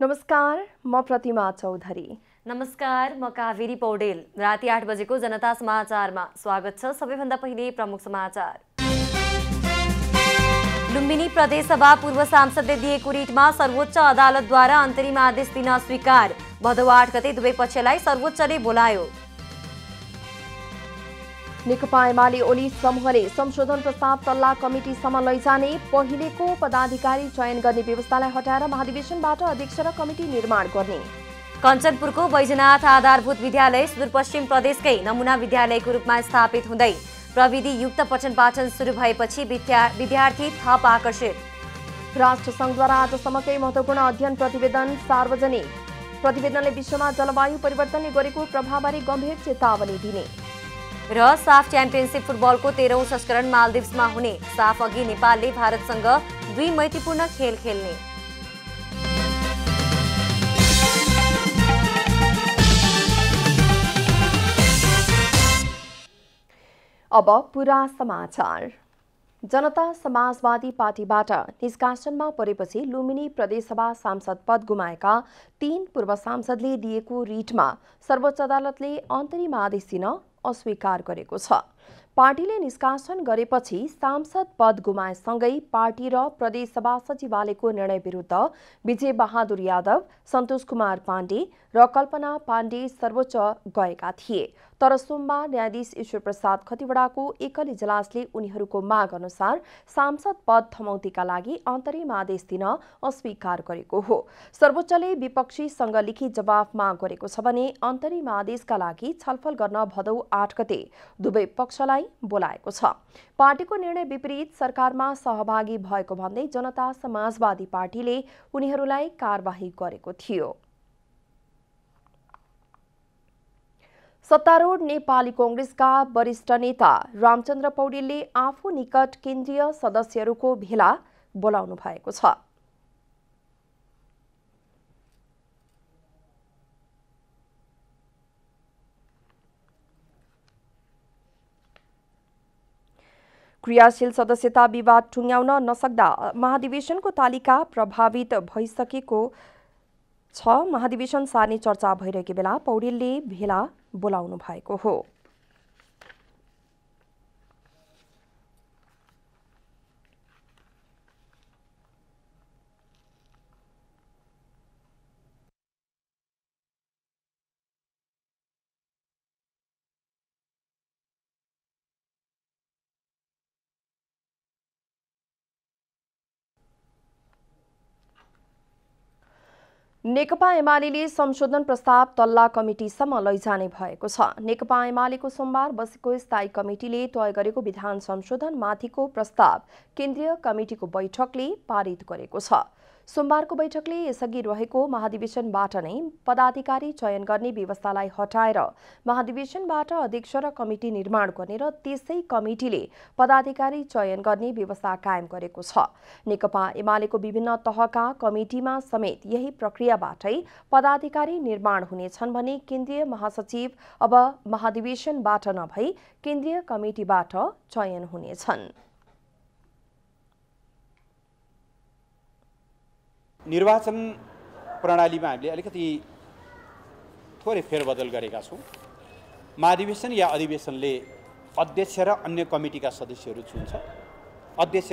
नमस्कार म प्रतिमा चौधरी नमस्कार म कावेरी पौडेल राति आठ बजेको जनता समाचारमा स्वागत छ सबैभन्दा पहिले प्रमुख समाचार लुम्बिनी प्रदेशसभा पूर्व सांसदले दिएको रिटमा सर्वोच्च अदालतद्वारा अन्तरिम आदेश दिन स्वीकार भदौ आठ गते दुवै पक्षलाई सर्वोच्चले बोलायो नेकपा एमाले ओली समूहले संशोधन प्रस्ताव सल्लाह कमिटीसम्म लैजाने पहिलेको पदाधिकारी चयन गर्ने व्यवस्थालाई हटाएर महाधिवेशनबाट अध्यक्ष र कमिटी निर्माण गर्ने कञ्चनपुरको वैजनाथ आधारभूत विद्यालय सुदूरपश्चिम प्रदेशकै नमुना विद्यालयको रूपमा स्थापित हुँदै प्रविधि युक्त पठन पाठन सुरु भएपछि विद्यार्थी थप आकर्षित राष्ट्रसङ्घद्वारा आजसम्मकै केही महत्त्वपूर्ण अध्ययन प्रतिवेदन सार्वजनिक प्रतिवेदनले विश्वमा जलवायु परिवर्तनले गरेको प्रभावबारे गम्भीर चेतावनी दिने र साफ च्याम्पियनसिप फुटबलको तेह्रौँ संस्करण मालदिप्समा हुने साफ अघि नेपालले भारतसँग दुई मैत्रीपूर्ण खेल खेल्ने अब पुरा समाचार जनता समाजवादी पार्टीबाट निष्कासनमा परेपछि लुम्बिनी प्रदेशसभा सांसद पद गुमाएका तीन पूर्व सांसदले दिएको रिटमा सर्वोच्च अदालतले अन्तरिम आदेश दिन अस्वीकार गरेको छ पार्टीले निष्कासन गरेपछि सांसद पद गुमाएसँगै पार्टी र प्रदेशसभा सचिवालयको निर्णय विरूद्ध विजय बहादुर यादव सन्तोष कुमार पाण्डे र कल्पना पाण्डे सर्वोच्च गएका थिए तर सोमबार न्यायाधीश ईश्वर प्रसाद खतिवड़ाको एकल इजलासले उनीहरूको माग अनुसार सांसद पद थमौतीका लागि अन्तरिम आदेश दिन अस्वीकार गरेको हो सर्वोच्चले विपक्षीसँग लिखित जवाफ माग गरेको छ भने अन्तरिम आदेशका लागि छलफल गर्न भदौ आठ गते दुवै पक्षलाई बोलाएको छ पार्टीको निर्णय विपरीत सरकारमा सहभागी भएको भन्दै जनता समाजवादी पार्टीले उनीहरूलाई कार्यवाही गरेको थियो सत्तारूढ नेपाली कङ्ग्रेसका वरिष्ठ नेता रामचन्द्र पौडेलले आफू निकट केन्द्रीय सदस्यहरूको भेला बोलाउनु भएको छ क्रियाशील सदस्यता विवाद ठुङ्ग्याउन नसक्दा महाधिवेशनको तालिका प्रभावित भइसकेको छ महाधिवेशन सार्ने चर्चा भइरहेको बेला पौडेलले भेला बोलाउनु भएको हो नेकपा एमाले संशोधन प्रस्ताव तल्ला कमिटीसम्म लैजाने भएको छ नेकपा एमालेको सोमबार बसेको स्थायी कमिटीले तय गरेको विधान संशोधनमाथिको प्रस्ताव केन्द्रीय कमिटीको बैठकले पारित गरेको छ सोमबारको बैठकले यसअघि रहेको महाधिवेशनबाट नै पदाधिकारी चयन गर्ने व्यवस्थालाई हटाएर महाधिवेशनबाट अध्यक्ष र कमिटी निर्माण गर्ने र त्यसै कमिटीले पदाधिकारी चयन गर्ने व्यवस्था कायम गरेको छ नेकपा एमालेको विभिन्न तहका कमिटीमा समेत यही प्रक्रियाबाटै पदाधिकारी निर्माण हुनेछन् भने केन्द्रीय महासचिव अब महाधिवेशनबाट नभई केन्द्रीय कमिटीबाट चयन हुनेछन् निर्वाचन प्रणालीमा हामीले अलिकति थोरै फेरबदल गरेका छौँ महाधिवेशन या अधिवेशनले अध्यक्ष र अन्य कमिटीका सदस्यहरू चुन्छ अध्यक्ष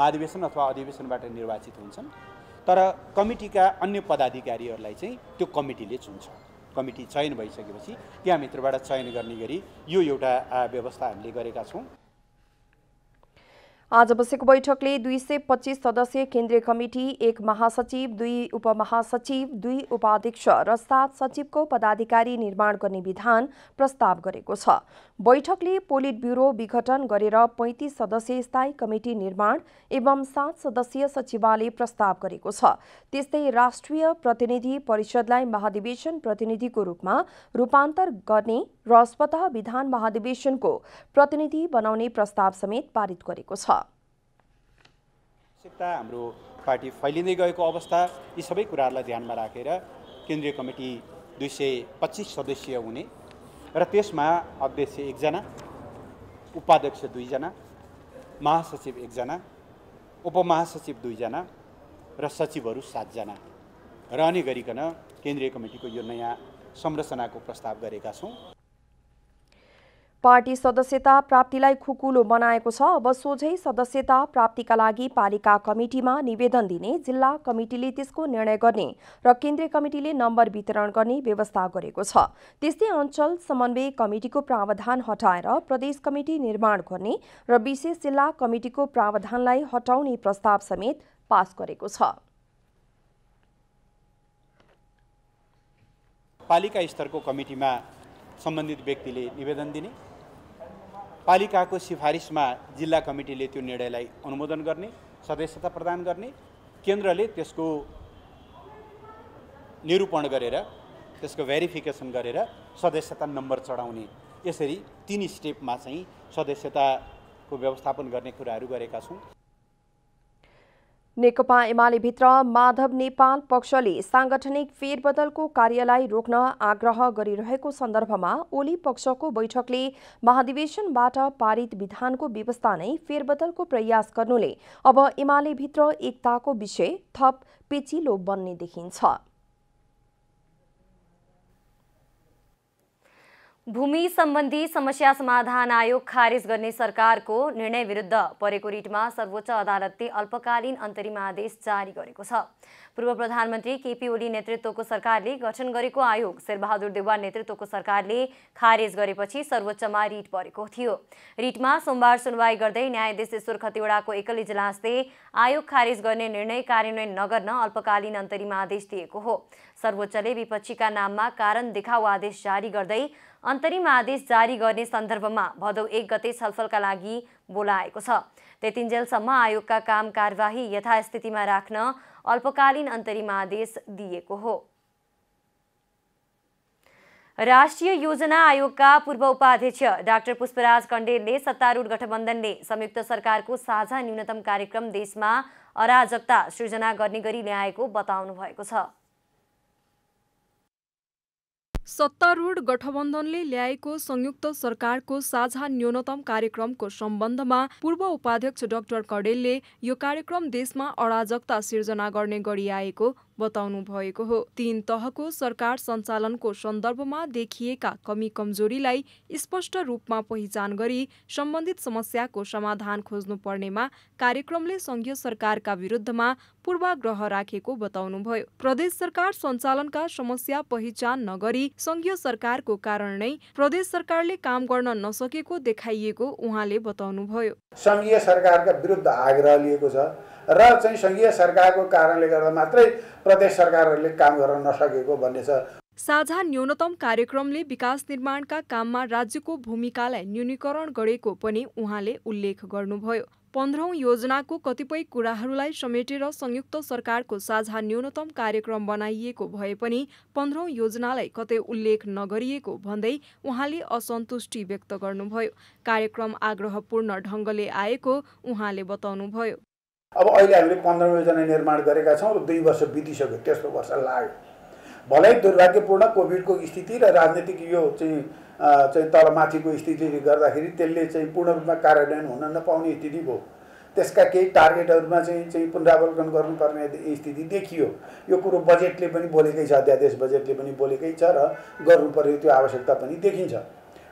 महाधिवेशन अथवा अधिवेशनबाट निर्वाचित हुन्छन् तर कमिटीका अन्य पदाधिकारीहरूलाई चाहिँ त्यो कमिटीले चुन्छ कमिटी चयन भइसकेपछि त्यहाँभित्रबाट चयन गर्ने गरी यो एउटा व्यवस्था हामीले गरेका छौँ आज बसेको बैठकले दुई सय पच्चिस सदस्यीय केन्द्रीय कमिटी एक महासचिव दुई उपमहासचिव दुई उपाध्यक्ष र सात सचिवको पदाधिकारी निर्माण गर्ने विधान प्रस्ताव गरेको छ बैठकले पोलिट ब्युरो विघटन गरेर पैँतिस सदस्यीय स्थायी कमिटी निर्माण एवं सात सदस्यीय सचिवालय प्रस्ताव गरेको छ त्यस्तै राष्ट्रिय प्रतिनिधि परिषदलाई महाधिवेशन प्रतिनिधिको रूपमा रूपान्तर गर्ने र स्वत विधान महाधिवेशनको प्रतिनिधि बनाउने प्रस्ताव समेत पारित गरेको छ आवश्यकता हाम्रो पार्टी फैलिँदै गएको अवस्था यी सबै कुराहरूलाई ध्यानमा राखेर केन्द्रीय कमिटी दुई सय पच्चिस सदस्यीय हुने र त्यसमा अध्यक्ष एकजना उपाध्यक्ष दुईजना महासचिव एकजना उपमहासचिव दुईजना र सचिवहरू सातजना रहने गरिकन केन्द्रीय कमिटीको यो नयाँ संरचनाको प्रस्ताव गरेका छौँ पार्टी सदस्यता प्राप्तिलाई खुकुलो बनाएको छ अब सोझै सदस्यता प्राप्तिका लागि पालिका कमिटीमा निवेदन दिने जिल्ला कमिटीले त्यसको निर्णय गर्ने र केन्द्रीय कमिटीले नम्बर वितरण गर्ने व्यवस्था गरेको छ त्यस्तै अञ्चल समन्वय कमिटीको प्रावधान हटाएर प्रदेश कमिटी निर्माण गर्ने र विशेष जिल्ला कमिटीको प्रावधानलाई हटाउने प्रस्ताव समेत पास गरेको छ पालिका स्तरको कमिटीमा सम्बन्धित व्यक्तिले निवेदन दिने पालिकाको सिफारिसमा जिल्ला कमिटीले त्यो निर्णयलाई अनुमोदन गर्ने सदस्यता प्रदान गर्ने केन्द्रले त्यसको निरूपण गरेर त्यसको भेरिफिकेसन गरेर सदस्यता नम्बर चढाउने यसरी तिन स्टेपमा चाहिँ सदस्यताको व्यवस्थापन गर्ने कुराहरू गरेका छौँ नेकपा भित्र माधव नेपाल पक्षले साङ्गठनिक फेरबदलको कार्यलाई रोक्न आग्रह गरिरहेको सन्दर्भमा ओली पक्षको बैठकले महाधिवेशनबाट पारित विधानको व्यवस्था नै फेरबदलको प्रयास गर्नुले अब एमाले भित्र एकताको विषय थप पेचिलो बन्ने देखिन्छ भूमि सम्बन्धी समस्या समाधान आयोग खारेज गर्ने सरकारको निर्णय विरुद्ध परेको रिटमा सर्वोच्च अदालतले अल्पकालीन अन्तरिम आदेश जारी गरेको छ पूर्व प्रधानमन्त्री केपी ओली नेतृत्वको सरकारले गठन गरेको आयोग शेरबहादुर देवान नेतृत्वको सरकारले खारेज गरेपछि सर्वोच्चमा रिट परेको थियो रिटमा सोमबार सुनवाई गर्दै न्यायाधीश ईश्वर खतिवड़ाको एकल इजलासले आयोग खारेज गर्ने निर्णय कार्यान्वयन नगर्न अल्पकालीन अन्तरिम आदेश दिएको हो सर्वोच्चले विपक्षीका नाममा कारण देखाउ आदेश जारी गर्दै अन्तरिम आदेश जारी गर्ने सन्दर्भमा भदौ एक गते छलफलका लागि बोलाएको छ त्यतिन्जेलसम्म आयोगका काम कार्यवाही यथास्थितिमा राख्न अल्पकालीन अन्तरिम आदेश दिएको हो राष्ट्रिय योजना आयोगका पूर्व उपाध्यक्ष डाक्टर पुष्पराज कण्डेलले सत्तारूढ गठबन्धनले संयुक्त सरकारको साझा न्यूनतम कार्यक्रम देशमा अराजकता सृजना गर्ने गरी ल्याएको बताउनु भएको छ सत्तारूढ गठबन्धनले ल्याएको संयुक्त सरकारको साझा न्यूनतम कार्यक्रमको सम्बन्धमा पूर्व उपाध्यक्ष डाक्टर कडेलले यो कार्यक्रम देशमा अराजकता सिर्जना गर्ने गरिआएको बताउनु भएको हो तीन तहको सरकार सञ्चालनको सन्दर्भमा देखिएका कमी कमजोरीलाई स्पष्ट रूपमा पहिचान गरी सम्बन्धित समस्याको समाधान पर्नेमा कार्यक्रमले संघीय सरकारका विरुद्धमा पूर्वाग्रह राखेको बताउनु भयो प्रदेश सरकार सञ्चालनका समस्या पहिचान नगरी संघीय सरकारको कारण नै प्रदेश सरकारले काम गर्न नसकेको देखाइएको उहाँले बताउनुभयो संघीय सरकारका विरुद्ध आग्रह लिएको छ र चाहिँ सङ्घीय सरकारको कारणले गर्दा मात्रै प्रदेश सरकारहरूले काम गर्न नसकेको भन्ने छ साझा न्यूनतम कार्यक्रमले विकास निर्माणका काममा राज्यको भूमिकालाई न्यूनीकरण गरेको पनि उहाँले उल्लेख गर्नुभयो पन्ध्रौँ योजनाको कतिपय कुराहरूलाई समेटेर संयुक्त सरकारको साझा न्यूनतम कार्यक्रम बनाइएको भए पनि पन्ध्रौँ योजनालाई कतै उल्लेख नगरिएको भन्दै उहाँले असन्तुष्टि व्यक्त गर्नुभयो कार्यक्रम आग्रहपूर्ण ढङ्गले आएको उहाँले बताउनुभयो अब अहिले हामीले पन्ध्र योजना निर्माण गरेका छौँ र दुई वर्ष बितिसक्यो तेस्रो वर्ष लाग्यो भलै दुर्भाग्यपूर्ण कोभिडको स्थिति र राजनीतिक यो चाहिँ चाहिँ तलमाथिको स्थितिले गर्दाखेरि त्यसले चाहिँ पूर्ण रूपमा कार्यान्वयन हुन नपाउने स्थिति भयो त्यसका केही टार्गेटहरूमा चाहिँ चाहिँ पुनरावलोकन गर्नुपर्ने स्थिति देखियो यो कुरो बजेटले पनि बोलेकै छ अध्यादेश बजेटले पनि बोलेकै छ र गर्नुपर्ने त्यो आवश्यकता पनि देखिन्छ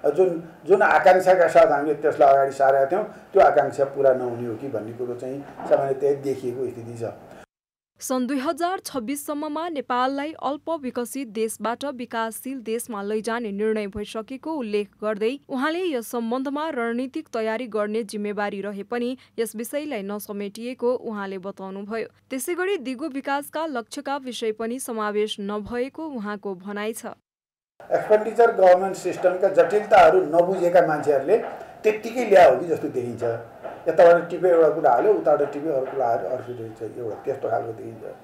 जुन जुन आकाङ्क्षाका साथ हामीले त्यसलाई अगाडि सारेका थियौँ त्यो आकाङ्क्षा पुरा नहुने हो कि भन्ने कुरो चाहिँ सामान्यतया देखिएको स्थिति छ सन् दुई हजार छब्बिससम्ममा नेपाललाई अल्प विकसित देशबाट विकासशील देशमा लैजाने निर्णय भइसकेको उल्लेख गर्दै उहाँले यस सम्बन्धमा रणनीतिक तयारी गर्ने जिम्मेवारी रहे पनि यस विषयलाई नसमेटिएको उहाँले बताउनुभयो त्यसै गरी दिगो विकासका लक्ष्यका विषय पनि समावेश नभएको उहाँको भनाइ छ एक्सपेन्डिचर गभर्मेन्ट सिस्टमका जटिलताहरू नबुझेका मान्छेहरूले त्यत्तिकै ल्यायो कि जस्तो देखिन्छ यताबाट टिप्यो एउटा कुरा हाल्यो उताबाट टिप्यो अर्को कुरा हाल्यो अर्को एउटा त्यस्तो खालको देखिन्छ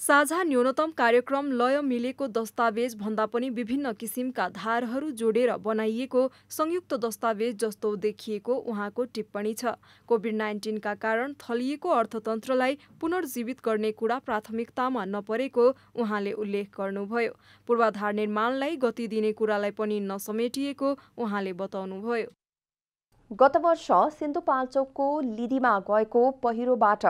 साझा न्यूनतम कार्यक्रम लय मिलेको दस्तावेज भन्दा पनि विभिन्न किसिमका धारहरू जोडेर बनाइएको संयुक्त दस्तावेज जस्तो देखिएको उहाँको टिप्पणी छ कोभिड नाइन्टिनका कारण थलिएको अर्थतन्त्रलाई पुनर्जीवित गर्ने कुरा प्राथमिकतामा नपरेको उहाँले उल्लेख गर्नुभयो पूर्वाधार निर्माणलाई गति दिने कुरालाई पनि नसमेटिएको उहाँले बताउनुभयो गत वर्ष सिन्धुपाल्चोकको लिधिमा गएको पहिरोबाट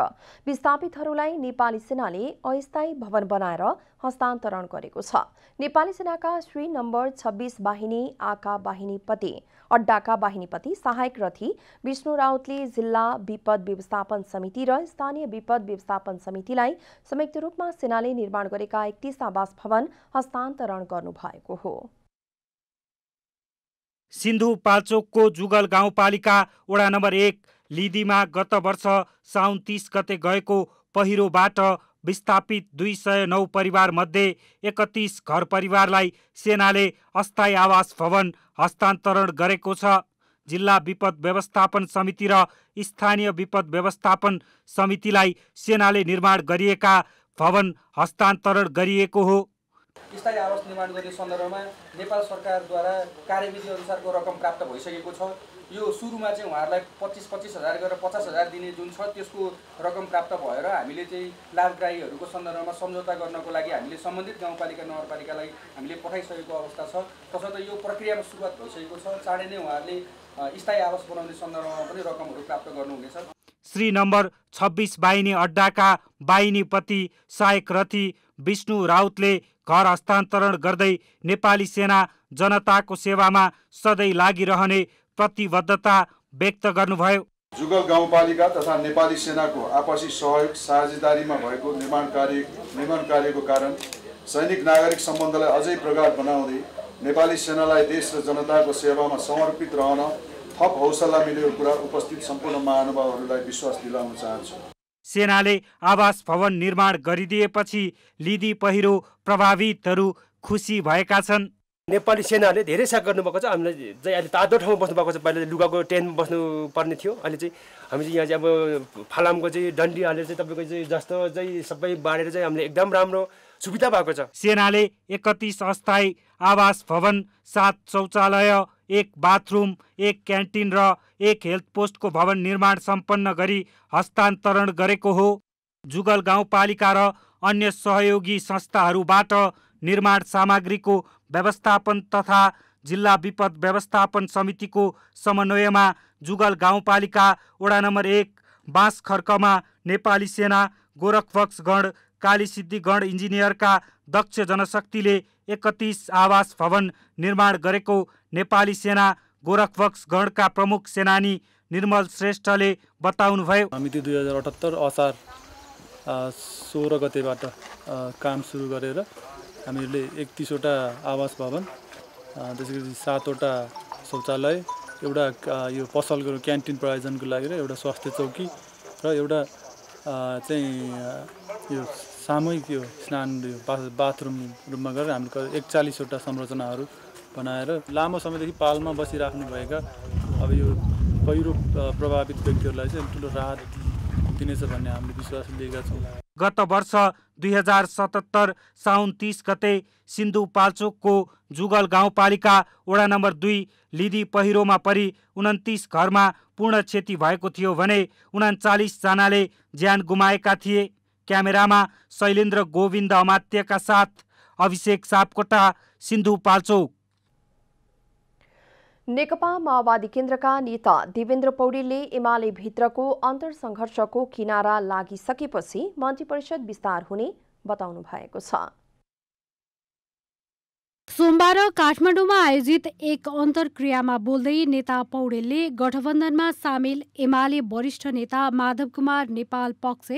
विस्थापितहरूलाई नेपाली सेनाले अस्थायी भवन बनाएर हस्तान्तरण गरेको छ नेपाली सेनाका श्री नम्बर छब्बिस बाहिनी आका बाहिनीपति अड्डाका बाहिनीपति सहायक रथी विष्णु राउतले जिल्ला विपद व्यवस्थापन समिति र स्थानीय विपद व्यवस्थापन समितिलाई संयुक्त रूपमा सेनाले निर्माण गरेका एकतिस आवास भवन हस्तान्तरण गर्नुभएको हो सिन्धुपाल्चोकको जुगल गाउँपालिका वडा नम्बर एक लिदीमा गत वर्ष साउन तिस गते गएको पहिरोबाट विस्थापित दुई सय नौ परिवारमध्ये एकतिस घर परिवारलाई सेनाले अस्थायी आवास भवन हस्तान्तरण गरेको छ जिल्ला विपद व्यवस्थापन समिति र स्थानीय विपद व्यवस्थापन समितिलाई सेनाले निर्माण गरिएका भवन हस्तान्तरण गरिएको हो स्थायी आवास निर्माण गर्ने सन्दर्भमा नेपाल सरकारद्वारा कार्यविधि अनुसारको रकम प्राप्त भइसकेको छ यो सुरुमा चाहिँ उहाँहरूलाई पच्चिस पच्चिस हजार गरेर पचास हजार दिने जुन छ त्यसको रकम प्राप्त भएर हामीले चाहिँ लाभग्राहीहरूको सन्दर्भमा सम्झौता गर्नको लागि हामीले सम्बन्धित गाउँपालिका नगरपालिकालाई हामीले पठाइसकेको अवस्था छ तसर्थ यो प्रक्रियामा सुरुवात भइसकेको छ चाँडै नै उहाँहरूले स्थायी आवास बनाउने सन्दर्भमा पनि रकमहरू प्राप्त गर्नुहुनेछ श्री नम्बर छब्बिस बाहिनी अड्डाका बाहिनीपति सहायक रथी विष्णु राउतले घर हस्तान्तरण गर्दै नेपाली सेना जनताको सेवामा सधैँ लागिरहने प्रतिबद्धता व्यक्त गर्नुभयो जुगल गाउँपालिका तथा नेपाली सेनाको आपसी सहयोग साझेदारीमा भएको निर्माण कार्य निर्माण कार्यको कारण सैनिक नागरिक सम्बन्धलाई अझै प्रगाढ बनाउँदै नेपाली सेनालाई देश र जनताको सेवामा समर्पित रहन थप हौसला मिलेको कुरा उपस्थित सम्पूर्ण महानुभावहरूलाई विश्वास दिलाउन चाहन्छु सेनाले आवास भवन निर्माण गरिदिएपछि लिदी पहिरो प्रभावितहरू खुसी भएका छन् नेपाली सेनाले धेरै साग गर्नुभएको छ हामीलाई चाहिँ अहिले तातो ठाउँमा बस्नुभएको छ पहिला लुगाको टेन्ट बस्नु पर्ने थियो अहिले चाहिँ हामी चाहिँ यहाँ चाहिँ अब फलामको चाहिँ डन्डी हालेर चाहिँ तपाईँको चाहिँ जस्तो चाहिँ सबै बाँडेर चाहिँ हामीले एकदम राम्रो सुविधा भएको छ सेनाले एकतिस अस्थायी आवास भवन सात शौचालय एक बाथरुम एक क्यान्टिन र एक हेल्थ पोस्टको भवन निर्माण सम्पन्न गरी हस्तान्तरण गरेको हो जुगल गाउँपालिका र अन्य सहयोगी संस्थाहरूबाट निर्माण सामग्रीको व्यवस्थापन तथा जिल्ला विपद व्यवस्थापन समितिको समन्वयमा जुगल गाउँपालिका वडा नम्बर एक बाँसखर्कमा नेपाली सेना गोरखवक्सगढ काली सिद्धिगण इन्जिनियरका दक्ष जनशक्तिले एकतिस आवास भवन निर्माण गरेको नेपाली सेना गोरखवक्सगढका प्रमुख सेनानी निर्मल श्रेष्ठले बताउनुभयो मिति दुई हजार अठहत्तर असार सोह्र गतेबाट काम सुरु गरेर हामीहरूले एकतिसवटा आवास भवन त्यसै गरी सातवटा शौचालय एउटा यो पसलको क्यान्टिन प्रायोजनको लागि र एउटा स्वास्थ्य चौकी र एउटा चाहिँ यो सामूहिक यो स्नान यो बाथरुम रुममा गरेर हामीले एकचालिसवटा संरचनाहरू बनाएर लामो समयदेखि पालमा बसिराख्नुभएका अब यो पहिरो प्रभावित व्यक्तिहरूलाई चाहिँ ठुलो राहत दिनेछ भन्ने हामीले विश्वास लिएका छौँ गत वर्ष दुई हजार सतहत्तर साउन तिस गते सिन्धुपाल्चोकको जुगल गाउँपालिका वडा नम्बर दुई लिदी पहिरोमा परि उन्तिस घरमा पूर्ण क्षति भएको थियो भने उनाचालिसजनाले ज्यान गुमाएका थिए क्यामेरामा शैलेन्द्र गोविन्द अमात्यका साथ अभिषेक सापकोटा सिन्धुपाल्चोक नेकपा माओवादी केन्द्रका नेता देवेन्द्र पौडेलले एमाले भित्रको अन्तरसंघर्षको किनारा लागिसकेपछि मन्त्री परिषद विस्तार हुने बताउनु भएको छ सोमबार काठमाडौँमा आयोजित एक अन्तर्क्रियामा बोल्दै नेता पौडेलले गठबन्धनमा सामेल एमाले वरिष्ठ नेता माधव कुमार नेपाल पक्ष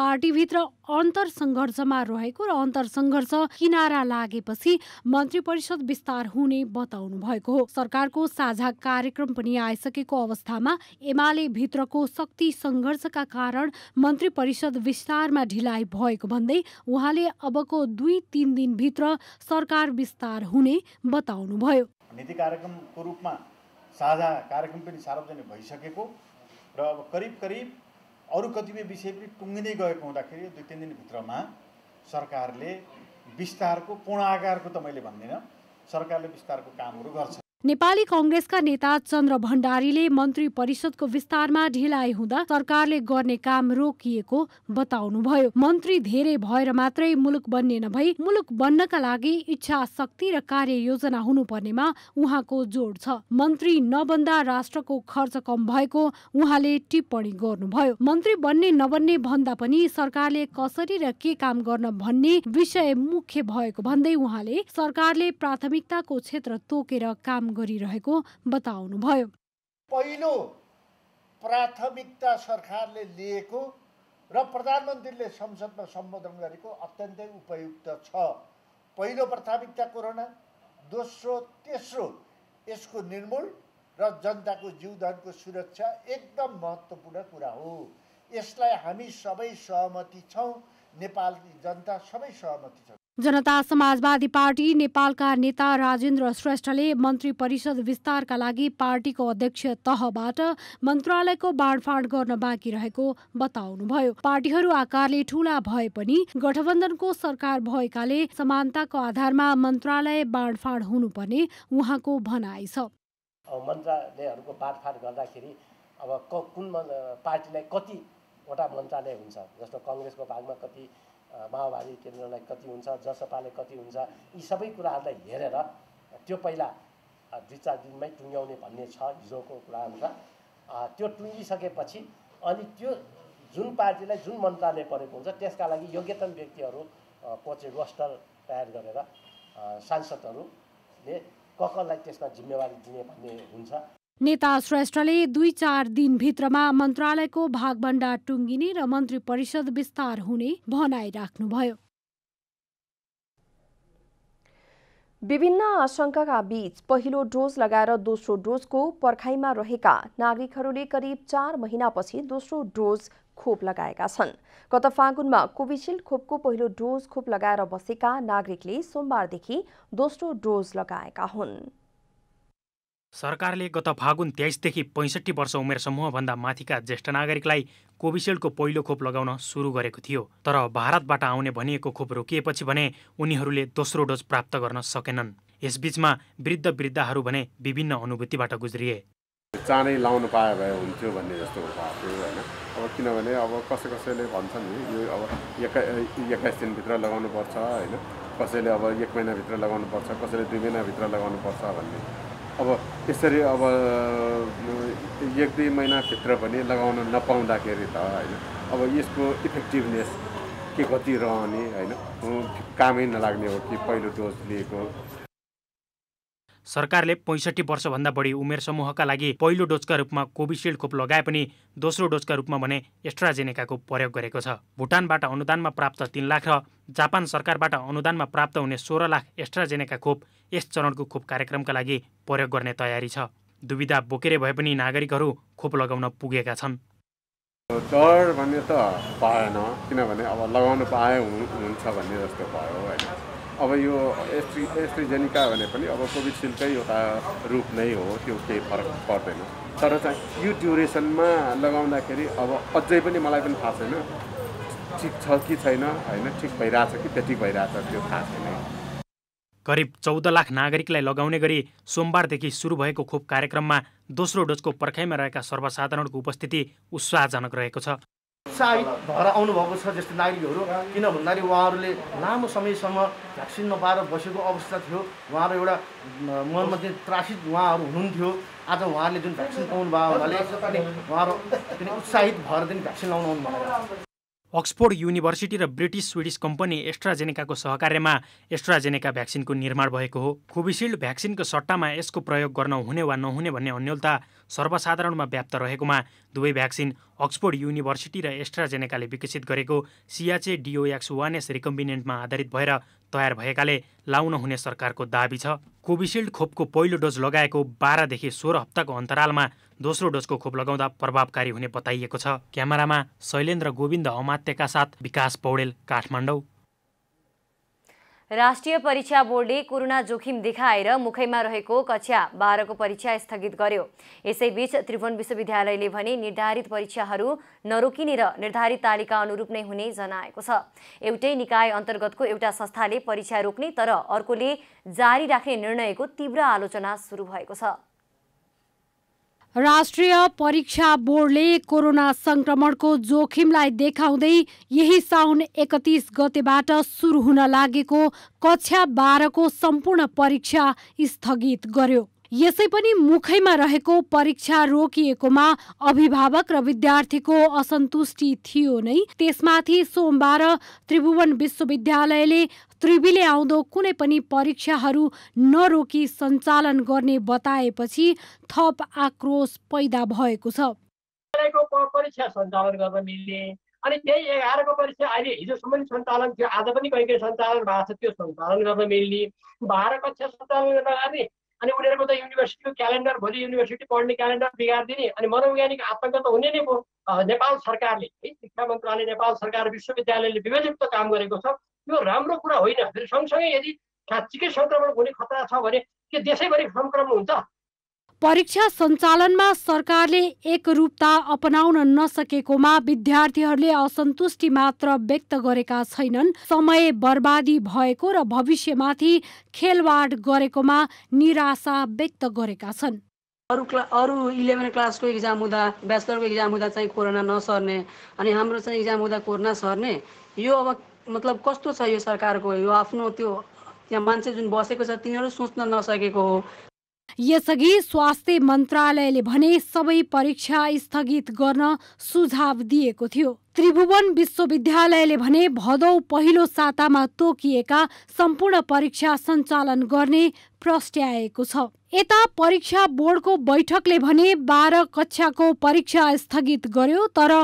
पार्टीभित्र अन्तर सङ्घर्षमा रहेको र अन्तर सङ्घर्ष किनारा लागेपछि मन्त्री परिषद विस्तार हुने बताउनु भएको हो सरकारको साझा कार्यक्रम पनि आइसकेको अवस्थामा एमाले भित्रको शक्ति सङ्घर्षका कारण मन्त्री परिषद विस्तारमा ढिलाइ भएको भन्दै उहाँले अबको दुई तिन दिनभित्र सरकार विस्तार हुने बताउनुभयो नीति कार्यक्रमको रूपमा साझा कार्यक्रम पनि सार्वजनिक भइसकेको र अब करिब करिब अरू कतिपय विषय पनि टुङ्गिँदै गएको हुँदाखेरि दुई तिन दिनभित्रमा सरकारले विस्तारको पूर्ण आकारको त मैले भन्दिनँ सरकारले विस्तारको कामहरू गर्छ नेपाली कङ्ग्रेसका नेता चन्द्र भण्डारीले मन्त्री परिषदको विस्तारमा ढिलाइ हुँदा सरकारले गर्ने काम रोकिएको बताउनुभयो मन्त्री धेरै भएर मात्रै मुलुक बन्ने नभई मुलुक बन्नका लागि इच्छा शक्ति र कार्ययोजना हुनुपर्नेमा उहाँको जोड छ मन्त्री नबन्दा राष्ट्रको खर्च कम भएको उहाँले टिप्पणी गर्नुभयो मन्त्री बन्ने नबन्ने भन्दा पनि सरकारले कसरी र के काम गर्न भन्ने विषय मुख्य भएको भन्दै उहाँले सरकारले प्राथमिकताको क्षेत्र तोकेर काम गरिरहेको बताउनुभयो पहिलो प्राथमिकता सरकारले लिएको र प्रधानमन्त्रीले संसदमा सम्बोधन गरेको अत्यन्तै उपयुक्त छ पहिलो प्राथमिकता कोरोना दोस्रो तेस्रो यसको निर्मूल र जनताको जीवधनको सुरक्षा एकदम महत्त्वपूर्ण कुरा हो यसलाई हामी सबै सहमति छौँ नेपाली जनता सबै सहमति छ जनता समाजवादी पार्टी नेपालका नेता राजेन्द्र श्रेष्ठले मन्त्री परिषद विस्तारका लागि पार्टीको अध्यक्ष तहबाट मन्त्रालयको बाँडफाँड गर्न बाँकी रहेको बताउनुभयो पार्टीहरू आकारले ठूला भए पनि गठबन्धनको सरकार भएकाले समानताको आधारमा मन्त्रालय बाँडफाँड हुनुपर्ने उहाँको भनाइ छ मन्त्रालयहरूको बाँडफाँड गर्दाखेरि अब कुन पार्टीलाई कतिवटा मन्त्रालय हुन्छ जस्तो कङ्ग्रेसको भागमा कति माओवादी केन्द्रलाई कति हुन्छ जसपाले कति हुन्छ यी सबै कुराहरूलाई हेरेर त्यो पहिला दुई चार दिनमै टुङ्ग्याउने भन्ने छ हिजोको कुरा अनुसार त्यो टुङ्गिसकेपछि अनि त्यो जुन पार्टीलाई जुन मन्त्रालय परेको हुन्छ त्यसका लागि योग्यतम व्यक्तिहरू चाहिँ रोस्टर तयार गरेर सांसदहरूले क कसलाई त्यसमा जिम्मेवारी दिने भन्ने हुन्छ नेता श्रेष्ठले दुई चार दिनभित्रमा मन्त्रालयको भागभण्डा टुङ्गिने र मन्त्री परिषद विस्तार हुने भनाइ राख्नुभयो विभिन्न आशंकाका बीच पहिलो डोज लगाएर दोस्रो डोजको पर्खाइमा रहेका नागरिकहरूले करिब चार महिनापछि दोस्रो डोज खोप लगाएका छन् गत फागुनमा कोभिसिल्ड खोपको पहिलो डोज खोप लगाएर बसेका नागरिकले सोमबारदेखि दोस्रो डोज लगाएका हुन् सरकारले गत फागुन तेइसदेखि पैँसठी वर्ष उमेर समूहभन्दा माथिका ज्येष्ठ नागरिकलाई कोभिसिल्डको पहिलो खोप लगाउन सुरु गरेको थियो तर भारतबाट आउने भनिएको खोप रोकिएपछि भने उनीहरूले दोस्रो डोज प्राप्त गर्न सकेनन् यसबीचमा वृद्ध वृद्धाहरू भने विभिन्न अनुभूतिबाट गुज्रिए चाँडै लाउनु पाए भए हुन्थ्यो भन्ने जस्तो भएको होइन अब किनभने अब कसै कसैले भन्छन् यो अब एक्काइस दिनभित्र लगाउनुपर्छ होइन कसैले अब एक महिनाभित्र लगाउनुपर्छ कसैले दुई महिनाभित्र लगाउनुपर्छ भन्ने अब यसरी अब एक दुई महिनाभित्र पनि लगाउन नपाउँदाखेरि त होइन अब यसको इफेक्टिभनेस के कति रहने होइन कामै नलाग्ने हो कि पहिलो डोज लिएको सरकारले पैँसठी वर्षभन्दा बढी उमेर समूहका लागि पहिलो डोजका रूपमा कोभिसिल्ड खोप लगाए पनि दोस्रो डोजका रूपमा भने एस्ट्राजेनेकाको प्रयोग गरेको छ भुटानबाट अनुदानमा प्राप्त तिन लाख र जापान सरकारबाट अनुदानमा प्राप्त हुने सोह्र लाख एस्ट्राजेनेका खोप यस चरणको खोप कार्यक्रमका लागि प्रयोग गर्ने तयारी छ दुविधा बोकेरे भए पनि नागरिकहरू खोप लगाउन पुगेका छन् डर भन्ने त पाएन किनभने अब लगाउनु पाए हुन्छ भन्ने जस्तो भयो होइन अब यो एस्ट्री एस्ट्रिजेनिका भने पनि अब कोभिसिल्डकै एउटा रूप नै हो त्यो केही फरक पर्दैन तर चाहिँ यो ड्युरेसनमा लगाउँदाखेरि अब अझै पनि मलाई पनि थाहा छैन ठिक छ कि छैन होइन ठिक भइरहेछ कि त्यति भइरहेछ त्यो थाहा छैन करिब चौध लाख नागरिकलाई लगाउने गरी सोमबारदेखि सुरु भएको खोप कार्यक्रममा दोस्रो डोजको पर्खाइमा रहेका सर्वसाधारणको उपस्थिति उत्साहजनक रहेको छ उत्साहित भएर आउनुभएको छ जस्तो नागरिकहरू किन भन्दाखेरि उहाँहरूले लामो समयसम्म भ्याक्सिन नपाएर बसेको अवस्था थियो उहाँहरू एउटा मनमा चाहिँ त्रासित उहाँहरू हुनुहुन्थ्यो आज उहाँहरूले जुन भ्याक्सिन पाउनु भएको हुनाले उहाँहरू उत्साहित भएर चाहिँ भ्याक्सिन लाउनु आउनुभएको अक्सफोर्ड युनिभर्सिटी र ब्रिटिस स्विडिस कम्पनी एस्ट्राजेनेकाको सहकार्यमा एस्ट्राजेनेका भ्याक्सिनको निर्माण भएको हो कोभिसिल्ड भ्याक्सिनको सट्टामा यसको प्रयोग गर्न हुने वा नहुने भन्ने अन्यलता सर्वसाधारणमा व्याप्त रहेकोमा दुवै भ्याक्सिन अक्सफोर्ड युनिभर्सिटी र एस्ट्राजेनेकाले विकसित गरेको सियाचे डिओएक्स वान एस रिकम्बिनेन्टमा आधारित भएर तयार भएकाले लाउन हुने सरकारको दावी छ कोभिसिल्ड खोपको पहिलो डोज लगाएको बाह्रदेखि सोह्र हप्ताको अन्तरालमा दोस्रो डोजको खोप लगाउँदा प्रभावकारी हुने बताइएको छ क्यामेरामा शैलेन्द्र गोविन्द अमात्यका साथ विकास पौडेल काठमाडौँ राष्ट्रिय परीक्षा बोर्डले कोरोना जोखिम देखाएर मुखैमा रहेको कक्षा बाह्रको परीक्षा स्थगित गर्यो यसैबीच त्रिभुवन विश्वविद्यालयले भने निर्धारित परीक्षाहरू नरोकिने र निर्धारित तालिका अनुरूप नै हुने जनाएको छ एउटै निकाय अन्तर्गतको एउटा संस्थाले परीक्षा रोक्ने तर अर्कोले जारी राख्ने निर्णयको तीव्र आलोचना सुरु भएको छ राष्ट्रिय परीक्षा बोर्डले कोरोना सङ्क्रमणको जोखिमलाई देखाउँदै यही साउन एकतिस गतेबाट सुरु हुन लागेको कक्षा बाह्रको सम्पूर्ण परीक्षा स्थगित गर्यो यसै पनि मुखैमा रहेको परीक्षा रोकिएकोमा अभिभावक र विद्यार्थीको असन्तुष्टि थियो नै त्यसमाथि सोमबार त्रिभुवन विश्वविद्यालयले त्रिवीले आउँदो कुनै पनि परीक्षाहरू नरोकी सञ्चालन गर्ने बताएपछि थप आक्रोश पैदा भएको छ परीक्षा सञ्चालन गर्न मिल्ने अनि त्यही एघारको परीक्षा अहिले हिजोसम्म सञ्चालन थियो आज पनि कहीँ कहीँ सञ्चालन भएको छ त्यो सञ्चालन गर्न मिल्ने बाह्र कक्षा सञ्चालन गर्न अनि उनीहरूको त युनिभर्सिटीको क्यालेन्डर भोलि युनिभर्सिटी पढ्ने क्यालेन्डर बिगारिदिने अनि मनोवैज्ञानिक आतङ्क त हुने नै भयो नेपाल सरकारले है शिक्षा मन्त्रालय नेपाल सरकार विश्वविद्यालयले विभेदित काम गरेको छ यो राम्रो कुरा होइन फेरि सँगसँगै यदि साँच्चीकै सङ्क्रमण हुने खतरा छ भने के देशैभरि सङ्क्रमण हुन्छ परीक्षा सञ्चालनमा सरकारले एकरूपता अपनाउन नसकेकोमा विद्यार्थीहरूले असन्तुष्टि मात्र व्यक्त गरेका छैनन् समय बर्बादी भएको र भविष्यमाथि खेलवाड गरेकोमा निराशा व्यक्त गरेका छन् अरू क्ला अरू इलेभेन क्लासको इक्जाम हुँदा ब्याचलरको इक्जाम हुँदा चाहिँ कोरोना नसर्ने अनि हाम्रो चाहिँ इक्जाम हुँदा कोरोना सर्ने यो अब मतलब कस्तो छ यो सरकारको यो आफ्नो त्यो त्यहाँ मान्छे जुन बसेको छ तिनीहरू सोच्न नसकेको हो यसअघि स्वास्थ्य मन्त्रालयले भने सबै परीक्षा स्थगित गर्न सुझाव दिएको थियो त्रिभुवन विश्वविद्यालयले भने भदौ पहिलो सातामा तोकिएका सम्पूर्ण परीक्षा सञ्चालन गर्ने प्रस्ट्याएको छ यता परीक्षा बोर्डको बैठकले भने बाह्र कक्षाको परीक्षा स्थगित गर्यो तर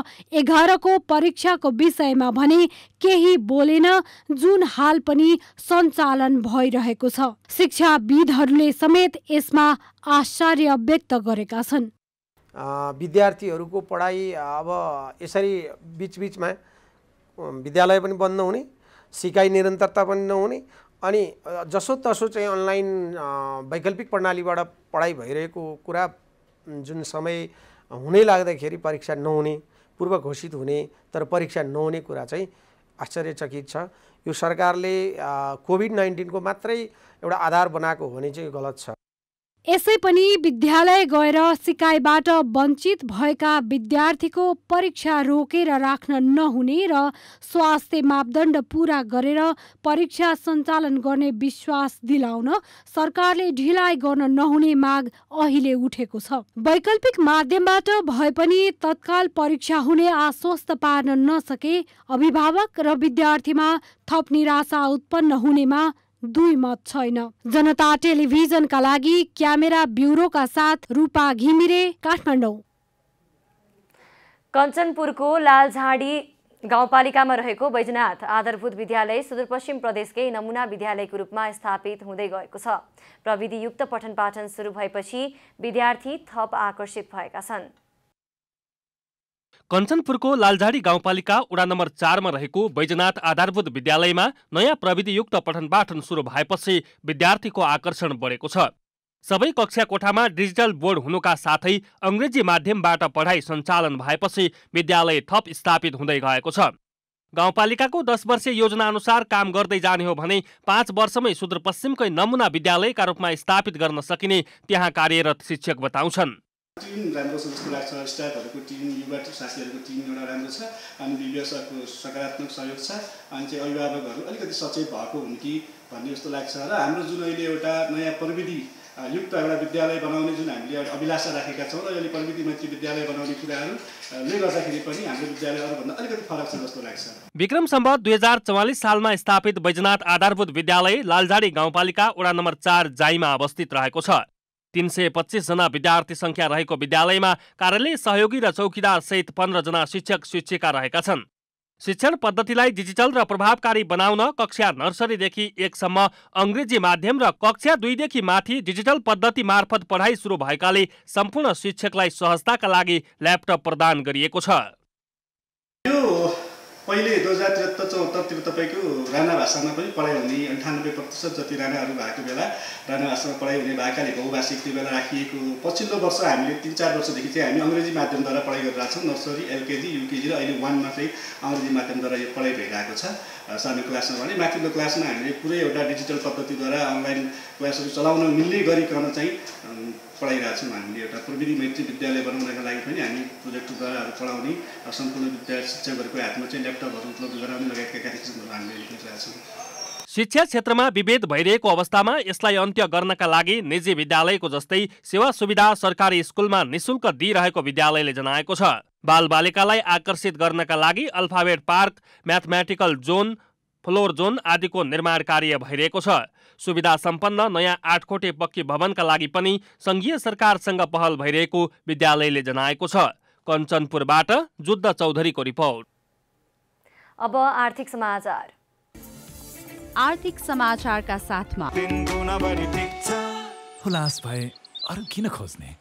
एघारको परीक्षाको विषयमा भने केही बोलेन जुन हाल पनि सञ्चालन भइरहेको छ शिक्षाविदहरूले समेत यसमा आश्चर्य व्यक्त गरेका छन् विद्यार्थीहरूको पढाइ अब यसरी बिचबिचमा विद्यालय पनि बन्द हुने सिकाइ निरन्तरता पनि नहुने अनि जसोतसो चाहिँ अनलाइन वैकल्पिक प्रणालीबाट पढाइ भइरहेको कुरा जुन समय हुनै लाग्दाखेरि परीक्षा नहुने पूर्व घोषित हुने तर परीक्षा नहुने कुरा चाहिँ आश्चर्यचकित छ यो सरकारले कोभिड नाइन्टिनको मात्रै एउटा आधार बनाएको हो भने चाहिँ गलत छ यसै पनि विद्यालय गएर सिकाइबाट वञ्चित भएका विद्यार्थीको परीक्षा रोकेर राख्न नहुने र स्वास्थ्य मापदण्ड पूरा गरेर परीक्षा सञ्चालन गर्ने विश्वास दिलाउन सरकारले ढिलाइ गर्न नहुने माग अहिले उठेको छ वैकल्पिक माध्यमबाट भए पनि तत्काल परीक्षा हुने आश्वस्त पार्न नसके अभिभावक र विद्यार्थीमा थप निराशा उत्पन्न हुनेमा दुई मत छैन जनता टेलिभिजनका लागि क्यामेरा ब्युरोका साथ रूपा घिमिरे काठमाडौँ कञ्चनपुरको लालझाडी गाउँपालिकामा रहेको वैजनाथ आधारभूत विद्यालय सुदूरपश्चिम प्रदेशकै नमुना विद्यालयको रूपमा स्थापित हुँदै गएको छ प्रविधियुक्त पठन पाठन सुरु भएपछि विद्यार्थी थप आकर्षित भएका छन् कञ्चनपुरको लालझाडी गाउँपालिका उडा नम्बर चारमा रहेको बैजनाथ आधारभूत विद्यालयमा नयाँ प्रविधियुक्त पठन पाठन सुरु भएपछि विद्यार्थीको आकर्षण बढेको छ सबै कक्षा कोठामा डिजिटल बोर्ड हुनुका साथै अङ्ग्रेजी माध्यमबाट पढाइ सञ्चालन भएपछि विद्यालय थप स्थापित हुँदै गएको छ गाउँपालिकाको दस वर्षीय योजनाअनुसार काम गर्दै जाने हो भने पाँच वर्षमै सुदूरपश्चिमकै नमुना विद्यालयका रूपमा स्थापित गर्न सकिने त्यहाँ कार्यरत शिक्षक बताउँछन् टिम राम्रो छ जस्तो लाग्छ स्टाफहरूको टिम युवा साथीहरूको टिम एउटा राम्रो छ अनि विवेसको सकारात्मक सहयोग छ अनि चाहिँ अभिभावकहरू अलिकति सचेत भएको हुन् कि भन्ने जस्तो लाग्छ र हाम्रो जुन अहिले एउटा नयाँ प्रविधि युक्त एउटा विद्यालय बनाउने जुन हामीले एउटा अभिलाषा राखेका छौँ र अहिले प्रविधि मैत्री विद्यालय बनाउने कुराहरूले गर्दाखेरि पनि हाम्रो विद्यालय अरूभन्दा अलिकति फरक छ जस्तो लाग्छ विक्रम सम्भव दुई हजार चौवालिस सालमा स्थापित वैजनाथ आधारभूत विद्यालय लालझाडी गाउँपालिका वडा नम्बर चार जाईमा अवस्थित रहेको छ तीन सय पच्चिसजना विद्यार्थी सङ्ख्या रहेको विद्यालयमा कार्यालय सहयोगी र चौकीदार सहित पन्ध्रजना शिक्षक शिक्षिका रहेका छन् शिक्षण पद्धतिलाई डिजिटल र प्रभावकारी बनाउन कक्षा नर्सरीदेखि एकसम्म अङ्ग्रेजी माध्यम र कक्षा दुईदेखि माथि डिजिटल पद्धति मार्फत पढाइ सुरु भएकाले सम्पूर्ण शिक्षकलाई सहजताका लागि ल्यापटप प्रदान गरिएको छ पहिले दुई हजार त्रिहत्तर चौहत्तरतिर तपाईँको राणा भाषामा पनि पढाइ हुने अन्ठानब्बे प्रतिशत जति राणाहरू भएको बेला राणा भाषामा पढाइ हुने भएकाले बहुभाषिक त्यो बेला राखिएको पछिल्लो वर्ष हामीले तिन चार वर्षदेखि चाहिँ हामी अङ्ग्रेजी माध्यमद्वारा पढाइ गरिरहेको छौँ नर्सरी एलकेजी युकेजी र अहिले वानमा चाहिँ अङ्ग्रेजी माध्यमद्वारा यो पढाइ भइरहेको छ सानो क्लासमा भने माथिल्लो क्लासमा हामीले पुरै एउटा डिजिटल पद्धतिद्वारा अनलाइन क्लासहरू चलाउन मिल्ने गरिकन चाहिँ पढाइरहेका छौँ हामीले एउटा प्रविधि मैत्री विद्यालय बनाउनका लागि पनि हामी प्रोजेक्टद्वाराहरू पढाउने र सम्पूर्ण विद्या शिक्षकहरूको हातमा चाहिँ ल्यापटपहरू उपलब्ध गराउने लगायतका कार्यक्रमहरू हामीले लेखिरहेका छौँ शिक्षा क्षेत्रमा विभेद भइरहेको अवस्थामा यसलाई अन्त्य गर्नका लागि निजी विद्यालयको जस्तै सेवा सुविधा सरकारी स्कुलमा निशुल्क दिइरहेको विद्यालयले जनाएको छ बालबालिकालाई आकर्षित गर्नका लागि alphabet park mathematical zone floor zone आदिको निर्माण कार्य भइरहेको छ सुविधा सम्पन्न नयाँ आठखोटे पक्की भवनका लागि पनि सङ्घीय सरकारसँग पहल भइरहेको विद्यालयले जनाएको छ कञ्चनपुरबाट जुद्ध चौधरीको रिपोर्ट अब आर्थिक समाचार आर्थिक समाचारका साथमा भए खोज्ने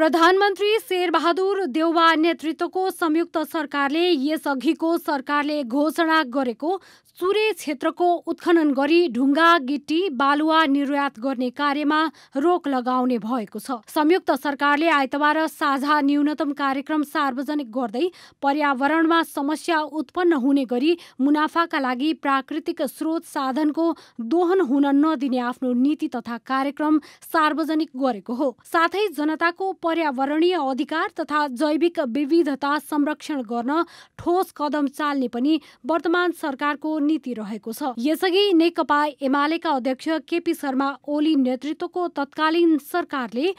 प्रधानमन्त्री शेरबहादुर देउवा नेतृत्वको संयुक्त सरकारले यसअघिको सरकारले घोषणा गरेको चुरे क्षेत्रको उत्खनन गरी ढुङ्गा गिटी बालुवा निर्यात गर्ने कार्यमा रोक लगाउने भएको छ संयुक्त सरकारले आइतबार साझा न्यूनतम कार्यक्रम सार्वजनिक गर्दै पर्यावरणमा समस्या उत्पन्न हुने गरी मुनाफाका लागि प्राकृतिक स्रोत साधनको दोहन हुन नदिने आफ्नो नीति तथा कार्यक्रम सार्वजनिक गरेको हो साथै जनताको पर्यावरणीय अधिकार तथा जैविक विविधता संरक्षण गर्न ठोस कदम चाल्ने पनि वर्तमान सरकारको रणनीति रहेको छ यसअघि नेकपा एमालेका अध्यक्ष केपी शर्मा ओली नेतृत्वको तत्कालीन सरकारले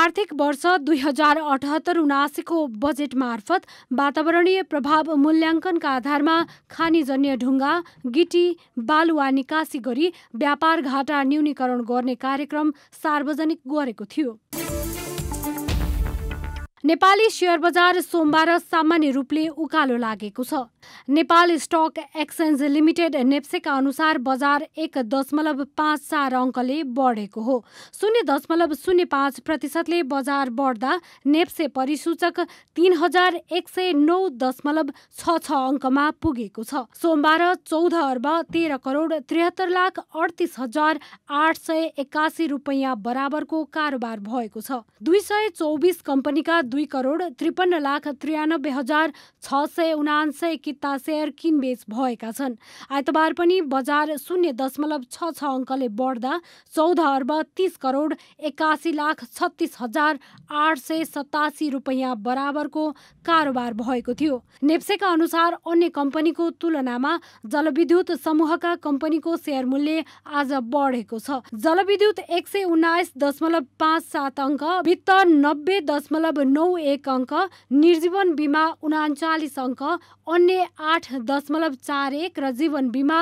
आर्थिक वर्ष दुई हजार अठहत्तर उनासीको बजेट मार्फत वातावरणीय प्रभाव मूल्याङ्कनका आधारमा खानीजन्य ढुङ्गा गिटी बालुवा निकासी गरी व्यापार घाटा न्यूनीकरण गर्ने कार्यक्रम सार्वजनिक गरेको थियो नेपाली सेयर बजार सोमबार सामान्य रूपले उकालो लागेको छ नेपाल स्टक एक्सचेन्ज लिमिटेड नेप्सेका अनुसार बजार एक दशमलव पाँच चार अङ्कले बढेको हो शून्य दशमलव शून्य पाँच प्रतिशतले बजार बढ्दा नेप्से परिसूचक तिन हजार एक सय नौ दशमलव छ छ अङ्कमा पुगेको छ सोमबार चौध अर्ब तेह्र करोड त्रिहत्तर लाख अडतिस हजार आठ सय एक्कासी रुपैयाँ बराबरको कारोबार भएको छ दुई सय चौबिस कम्पनीका दुई करोड त्रिपन्न लाख त्रियानब्बे हजार छ सय उनान्सय किता सेयर किनबेच भएका छन् आइतबार पनि बजार शून्य दशमलव छ छ अङ्कले बढ्दा चौध अर्ब तिस करोड एक्कासी लाख छत्तिस हजार आठ सय सतासी रुपियाँ बराबरको कारोबार भएको थियो नेप्सेका अनुसार अन्य कम्पनीको तुलनामा जलविद्युत समूहका कम्पनीको सेयर मूल्य आज बढेको छ जलविद्युत एक सय उन्नाइस दशमलव पाँच सात अङ्क वित्त नब्बे दशमलव नौ नौ एक अङ्क निर्जीवन बिमा उनाचालिस अङ्क अन्य आठ दशमलव चार एक र जीवन बिमा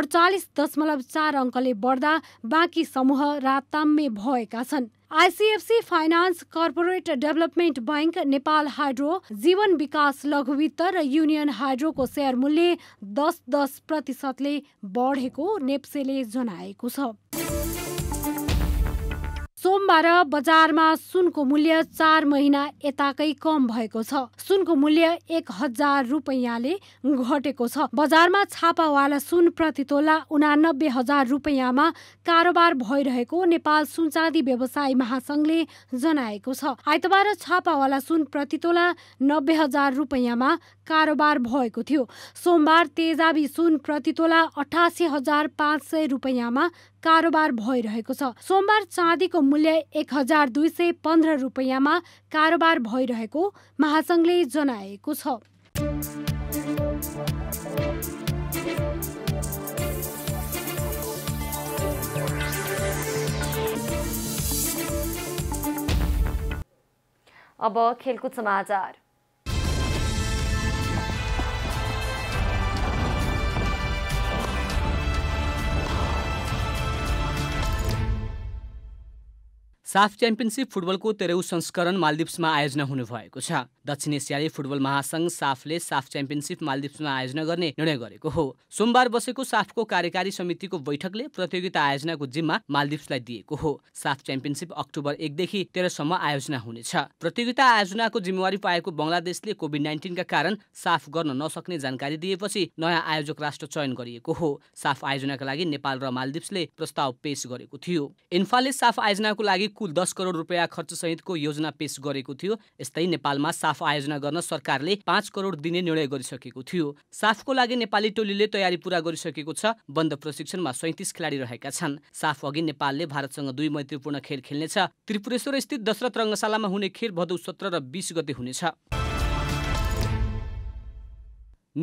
अडचालिस दशमलव चार अङ्कले बढ्दा बाँकी समूह राताम्य भएका छन् ICFC finance corporate development bank Nepal hydro Jeevan Bikas लघुवित्त र युनियन हाइड्रोको सेयर मूल्य दस दस प्रतिशतले बढेको नेप्सेले जनाएको छ सोमबार बजारमा सुनको मूल्य चार महिना यताकै कम भएको छ सुनको मूल्य एक हजार रुपैयाँले घटेको छ बजारमा छापावाला सुन प्रति तोला उनानब्बे हजार रुपियाँमा कारोबार भइरहेको नेपाल सुनचाँदी व्यवसाय महासङ्घले जनाएको छ आइतबार छापावाला सुन प्रति तोला नब्बे हजार रुपियाँमा कारोबार भएको थियो सोमबार तेजाबी सुन प्रति तोला अठासी हजार पाँच सय रुपियाँमा कारोबार भइरहेको छ सोमबार चाँदीको मूल्य एक हजार दुई सय पन्ध्र रुपियाँमा कारोबार भइरहेको महासङ्घले जनाएको छ अब खेलकुद समाचार साफ च्याम्पियनसिप फुटबलको तेह्रौँ संस्करण मालदिप्समा आयोजना भएको छ दक्षिण एसियाली फुटबल महासङ्घ साफले साफ च्याम्पियनसिप मालदिप्समा आयोजना गर्ने निर्णय गरेको हो सोमबार बसेको साफको कार्यकारी समितिको बैठकले प्रतियोगिता आयोजनाको जिम्मा मालदिप्सलाई दिएको हो साफ च्याम्पियनसिप अक्टोबर एकदेखि तेह्रसम्म आयोजना हुनेछ प्रतियोगिता आयोजनाको जिम्मेवारी पाएको बङ्गलादेशले कोभिड नाइन्टिनका कारण साफ गर्न नसक्ने जानकारी दिएपछि नयाँ आयोजक राष्ट्र चयन गरिएको हो साफ आयोजनाका लागि नेपाल र मालदिप्सले प्रस्ताव पेश गरेको थियो इन्फालले साफ आयोजनाको लागि कुल दस करोड रुपियाँ खर्चसहितको योजना पेश गरेको थियो यस्तै नेपालमा साफ आयोजना गर्न सरकारले पाँच करोड दिने निर्णय गरिसकेको थियो साफको लागि नेपाली टोलीले तयारी पूरा गरिसकेको छ बन्द प्रशिक्षणमा सैतिस खेलाडी रहेका छन् साफ अघि नेपालले भारतसँग दुई मैत्रीपूर्ण खेल खेल्नेछ त्रिपुरेश्वर स्थित दशरथ रङ्गशालामा हुने खेल भदौ सत्र र बिस गते हुनेछ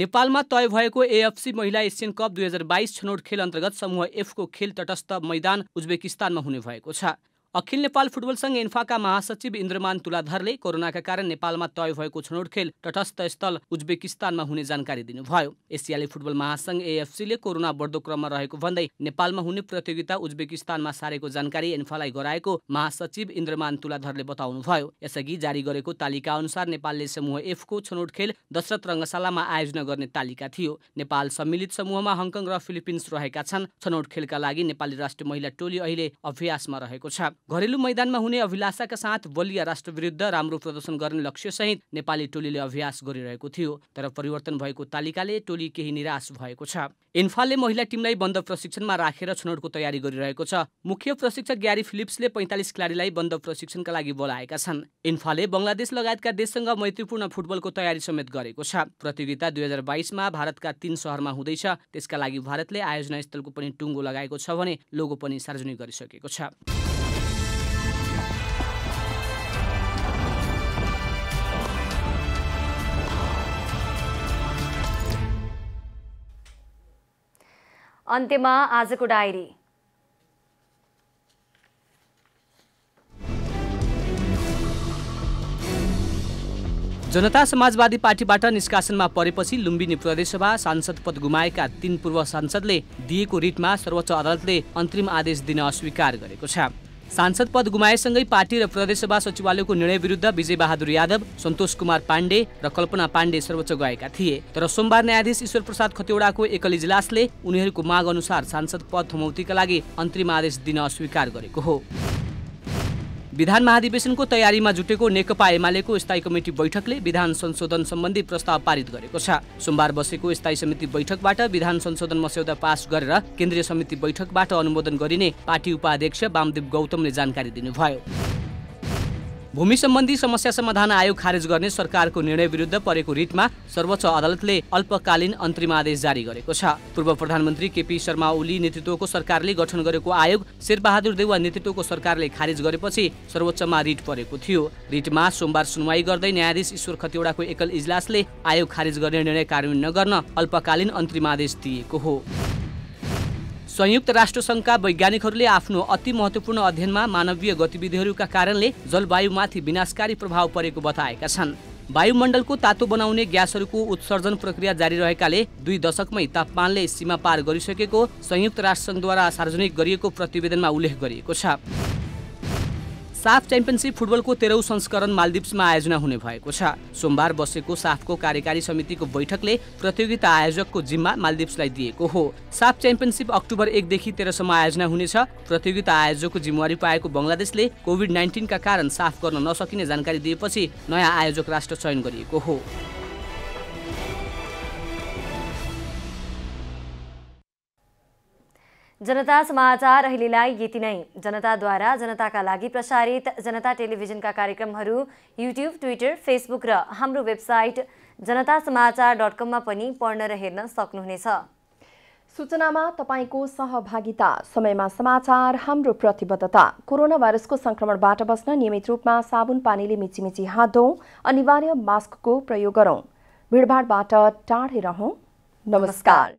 नेपालमा तय भएको एएफसी महिला एसियन कप दुई हजार बाइस छनौट खेल अन्तर्गत समूह एफको खेल तटस्थ मैदान उज्बेकिस्तानमा हुने भएको छ अखिल नेपाल फुटबल सङ्घ इन्फाका महासचिव इन्द्रमान तुलाधरले कोरोनाका कारण नेपालमा तय भएको छनौट खेल तटस्थ स्थल उज्बेकिस्तानमा हुने जानकारी दिनुभयो एसियाली फुटबल महासङ्घ एएफसीले कोरोना बढ्दो क्रममा रहेको भन्दै नेपालमा हुने प्रतियोगिता उज्बेकिस्तानमा सारेको जानकारी इन्फालाई गराएको महासचिव इन्द्रमान तुलाधरले बताउनुभयो यसअघि जारी गरेको तालिका अनुसार नेपालले समूह एफको छनौट खेल दशरथ रङ्गशालामा आयोजना गर्ने तालिका थियो नेपाल सम्मिलित समूहमा हङकङ र फिलिपिन्स रहेका छन् छनौट खेलका लागि नेपाली राष्ट्रिय महिला टोली अहिले अभ्यासमा रहेको छ घरेलु मैदानमा हुने अभिलाषाका साथ बलिया राष्ट्रविरुद्ध राम्रो प्रदर्शन गर्ने लक्ष्यसहित नेपाली टोलीले अभ्यास गरिरहेको थियो तर परिवर्तन भएको तालिकाले टोली केही निराश भएको छ इन्फालले महिला टिमलाई बन्द प्रशिक्षणमा राखेर छनौटको तयारी गरिरहेको छ मुख्य प्रशिक्षक ग्यारी फिलिप्सले पैँतालिस खेलाडीलाई बन्द प्रशिक्षणका लागि बोलाएका छन् इन्फाले बङ्गलादेश लगायतका देशसँग मैत्रीपूर्ण फुटबलको तयारी समेत गरेको छ प्रतियोगिता दुई हजार बाइसमा भारतका तीन सहरमा हुँदैछ त्यसका लागि भारतले आयोजना स्थलको पनि टुङ्गो लगाएको छ भने लोगो पनि सार्वजनिक गरिसकेको छ अन्त्यमा आजको डायरी जनता समाजवादी पार्टीबाट निष्कासनमा परेपछि लुम्बिनी प्रदेशसभा सांसद पद गुमाएका तीन पूर्व सांसदले दिएको रिटमा सर्वोच्च अदालतले अन्तरिम आदेश दिन अस्वीकार गरेको छ सांसद पद गुमाएसँगै पार्टी र प्रदेशसभा सचिवालयको निर्णय विरुद्ध विजय बहादुर यादव सन्तोष कुमार पाण्डे र कल्पना पाण्डे सर्वोच्च गएका थिए तर सोमबार न्यायाधीश ईश्वर प्रसाद खतेवडाको एकल इजलासले उनीहरूको माग अनुसार सांसद पद थमौतीका लागि अन्तरिम आदेश दिन अस्वीकार गरेको हो विधान महाधिवेशनको तयारीमा जुटेको नेकपा एमालेको स्थायी कमिटी बैठकले विधान संशोधन सम्बन्धी प्रस्ताव पारित गरेको छ सोमबार बसेको स्थायी समिति बैठकबाट विधान संशोधन मस्यौदा पास गरेर केन्द्रीय समिति बैठकबाट अनुमोदन गरिने पार्टी उपाध्यक्ष वामदेव गौतमले जानकारी दिनुभयो भूमि सम्बन्धी समस्या समाधान आयोग खारेज गर्ने सरकारको निर्णय विरुद्ध परेको रिटमा सर्वोच्च अदालतले अल्पकालीन अन्तरिम आदेश जारी गरेको छ पूर्व प्रधानमन्त्री केपी शर्मा ओली नेतृत्वको सरकारले गठन गरेको आयोग शेरबहादुर देउवा नेतृत्वको सरकारले खारेज गरेपछि सर्वोच्चमा रिट परेको थियो रिटमा सोमबार सुनवाई गर्दै न्यायाधीश ईश्वर खतिवडाको एकल इजलासले आयोग खारेज गर्ने निर्णय कार्यान्वयन नगर्न अल्पकालीन अन्तरिम आदेश दिएको हो संयुक्त राष्ट्रसङ्घका वैज्ञानिकहरूले आफ्नो अति महत्त्वपूर्ण अध्ययनमा मानवीय गतिविधिहरूका कारणले जलवायुमाथि विनाशकारी प्रभाव परेको बताएका छन् वायुमण्डलको तातो बनाउने ग्यासहरूको उत्सर्जन प्रक्रिया जारी रहेकाले दुई दशकमै तापमानले सीमा पार गरिसकेको संयुक्त राष्ट्रसङ्घद्वारा सार्वजनिक गरिएको प्रतिवेदनमा उल्लेख गरिएको छ साफ च्याम्पियनसिप फुटबलको तेह्रौँ संस्करण मालदिप्समा आयोजना हुने भएको छ सोमबार बसेको साफको कार्यकारी समितिको बैठकले प्रतियोगिता आयोजकको जिम्मा मालदिप्सलाई दिएको हो साफ च्याम्पियनसिप अक्टोबर एकदेखि तेह्रसम्म आयोजना हुनेछ प्रतियोगिता आयोजकको जिम्मेवारी पाएको बङ्गलादेशले कोभिड नाइन्टिनका कारण साफ गर्न नसकिने जानकारी दिएपछि नयाँ आयोजक राष्ट्र चयन गरिएको हो जनता समाचार अहिलेलाई यति नै जनताद्वारा जनताका लागि प्रसारित जनता टेलिभिजनका कार्यक्रमहरू युट्युब ट्विटर फेसबुक र हाम्रो वेबसाइट जनता समाचार डट कममा पनि पढ्न र हेर्न सक्नुहुनेछ सूचनामा तपाईँको सहभागिता समयमा समाचार हाम्रो प्रतिबद्धता कोरोना भाइरसको सङ्क्रमणबाट बस्न नियमित रूपमा साबुन पानीले मिचिमिची हात धौँ अनिवार्य मास्कको प्रयोग गरौँ भिडभाडबाट टाढै रहौँ नमस्कार